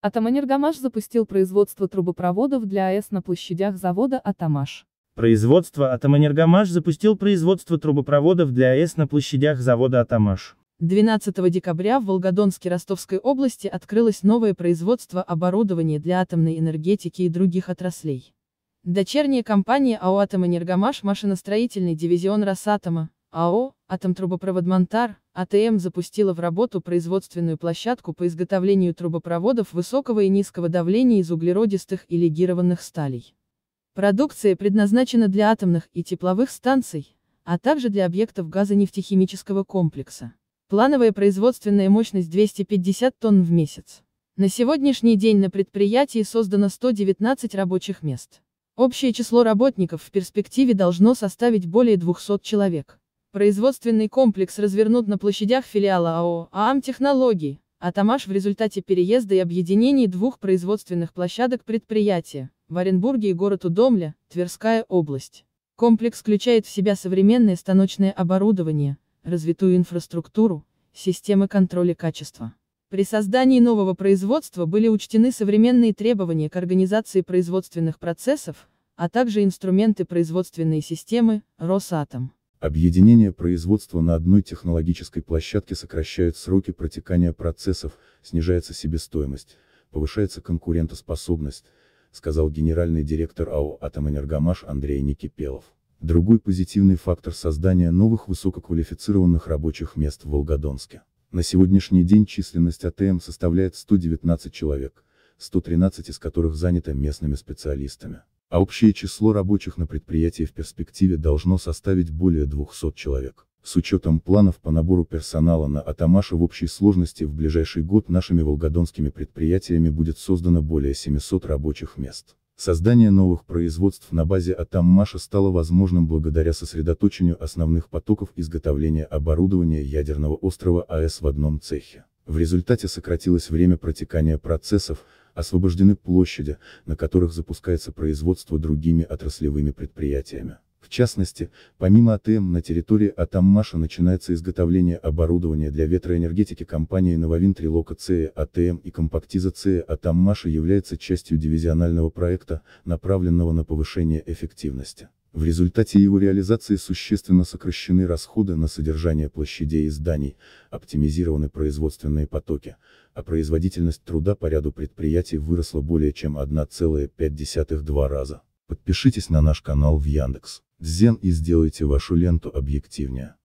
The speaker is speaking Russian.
Атомэнергомаш запустил производство трубопроводов для АЭС на площадях завода «Атомаш». Производство «Атомэнергомаш» запустил производство трубопроводов для АЭС на площадях завода «Атомаш». 12 декабря в Волгодонске Ростовской области открылось новое производство оборудования для атомной энергетики и других отраслей. Дочерняя компания АО «Атомэнергомаш» машиностроительный дивизион «Росатома», АО «Атомтрубопроводмонтар», АТМ запустила в работу производственную площадку по изготовлению трубопроводов высокого и низкого давления из углеродистых и легированных сталей. Продукция предназначена для атомных и тепловых станций, а также для объектов газонефтехимического комплекса. Плановая производственная мощность 250 тонн в месяц. На сегодняшний день на предприятии создано 119 рабочих мест. Общее число работников в перспективе должно составить более 200 человек. Производственный комплекс развернут на площадях филиала АО «ААМ Технологий», Атамаш в результате переезда и объединений двух производственных площадок предприятия в Оренбурге и город Удомля, Тверская область. Комплекс включает в себя современное станочное оборудование, развитую инфраструктуру, системы контроля качества. При создании нового производства были учтены современные требования к организации производственных процессов, а также инструменты производственной системы «Росатом». Объединение производства на одной технологической площадке сокращает сроки протекания процессов, снижается себестоимость, повышается конкурентоспособность, сказал генеральный директор АО «Атомэнергомаш» Андрей Никипелов. Другой позитивный фактор создания новых высококвалифицированных рабочих мест в Волгодонске. На сегодняшний день численность АТМ составляет 119 человек, 113 из которых занято местными специалистами а общее число рабочих на предприятии в перспективе должно составить более 200 человек. С учетом планов по набору персонала на Атамаше в общей сложности в ближайший год нашими волгодонскими предприятиями будет создано более 700 рабочих мест. Создание новых производств на базе Атаммаша стало возможным благодаря сосредоточению основных потоков изготовления оборудования ядерного острова АЭС в одном цехе. В результате сократилось время протекания процессов, Освобождены площади, на которых запускается производство другими отраслевыми предприятиями. В частности, помимо АТМ на территории Атаммаша начинается изготовление оборудования для ветроэнергетики компании Нововин Трилока ЦЕ АТМ и компактиза ЦЕ Атаммаша является частью дивизионального проекта, направленного на повышение эффективности. В результате его реализации существенно сокращены расходы на содержание площадей и зданий, оптимизированы производственные потоки, а производительность труда по ряду предприятий выросла более чем 1,5-2 раза. Подпишитесь на наш канал в Яндекс. Дзен и сделайте вашу ленту объективнее.